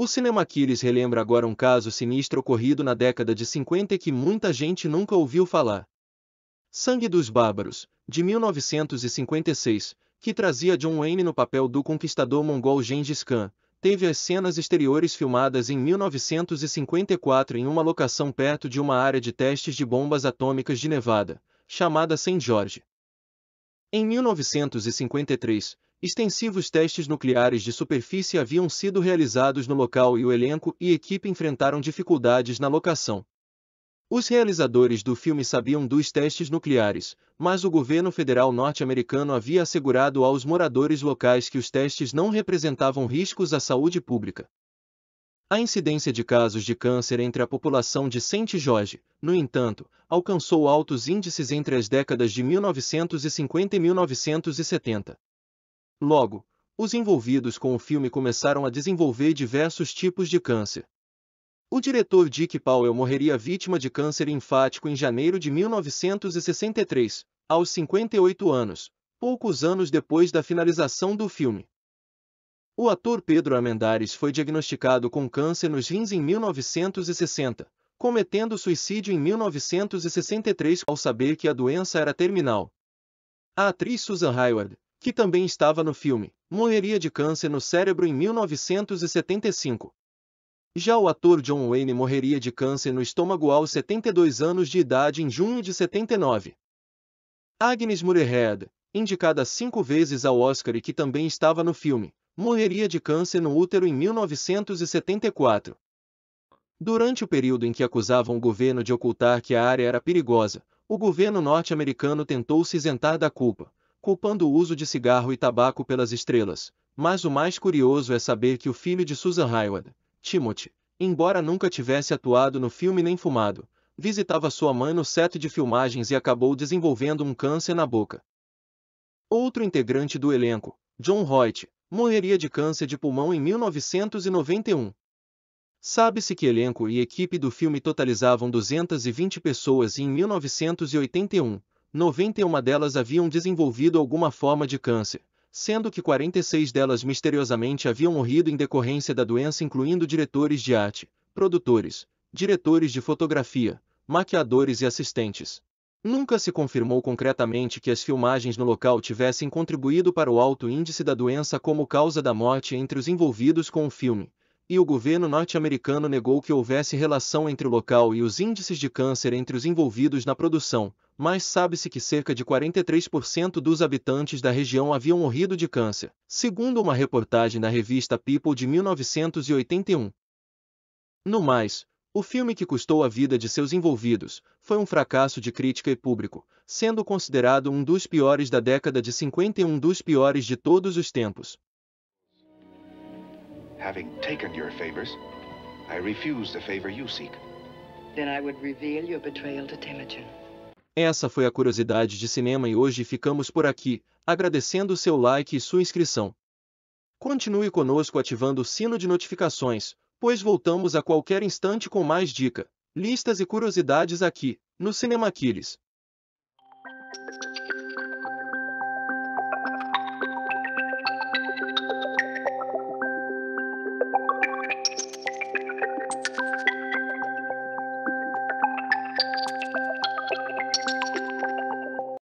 O Cinema Aquiles relembra agora um caso sinistro ocorrido na década de 50 e que muita gente nunca ouviu falar. Sangue dos Bárbaros, de 1956, que trazia John Wayne no papel do conquistador mongol Gengis Khan, teve as cenas exteriores filmadas em 1954 em uma locação perto de uma área de testes de bombas atômicas de Nevada, chamada St. George. Em 1953, Extensivos testes nucleares de superfície haviam sido realizados no local e o elenco e equipe enfrentaram dificuldades na locação. Os realizadores do filme sabiam dos testes nucleares, mas o governo federal norte-americano havia assegurado aos moradores locais que os testes não representavam riscos à saúde pública. A incidência de casos de câncer entre a população de Saint Jorge, no entanto, alcançou altos índices entre as décadas de 1950 e 1970. Logo, os envolvidos com o filme começaram a desenvolver diversos tipos de câncer. O diretor Dick Powell morreria vítima de câncer linfático em janeiro de 1963, aos 58 anos, poucos anos depois da finalização do filme. O ator Pedro Amendares foi diagnosticado com câncer nos rins em 1960, cometendo suicídio em 1963 ao saber que a doença era terminal. A atriz Susan Hayward, que também estava no filme, morreria de câncer no cérebro em 1975. Já o ator John Wayne morreria de câncer no estômago aos 72 anos de idade em junho de 79. Agnes Murehead, indicada cinco vezes ao Oscar e que também estava no filme, morreria de câncer no útero em 1974. Durante o período em que acusavam o governo de ocultar que a área era perigosa, o governo norte-americano tentou se isentar da culpa, culpando o uso de cigarro e tabaco pelas estrelas, mas o mais curioso é saber que o filho de Susan Hayward, Timothy, embora nunca tivesse atuado no filme nem fumado, visitava sua mãe no set de filmagens e acabou desenvolvendo um câncer na boca. Outro integrante do elenco, John Hoyt, morreria de câncer de pulmão em 1991. Sabe-se que elenco e equipe do filme totalizavam 220 pessoas e em 1981, 91 delas haviam desenvolvido alguma forma de câncer, sendo que 46 delas misteriosamente haviam morrido em decorrência da doença, incluindo diretores de arte, produtores, diretores de fotografia, maquiadores e assistentes. Nunca se confirmou concretamente que as filmagens no local tivessem contribuído para o alto índice da doença como causa da morte entre os envolvidos com o filme, e o governo norte-americano negou que houvesse relação entre o local e os índices de câncer entre os envolvidos na produção, mas sabe-se que cerca de 43% dos habitantes da região haviam morrido de câncer, segundo uma reportagem da revista People de 1981. No mais, o filme que custou a vida de seus envolvidos foi um fracasso de crítica e público, sendo considerado um dos piores da década de 50 e um dos piores de todos os tempos. Having taken your favors, I refuse the favor you seek. Then I would reveal your betrayal to Temujin. Essa foi a curiosidade de cinema e hoje ficamos por aqui, agradecendo seu like e sua inscrição. Continue conosco ativando o sino de notificações, pois voltamos a qualquer instante com mais dica, listas e curiosidades aqui, no Cinemaquiles.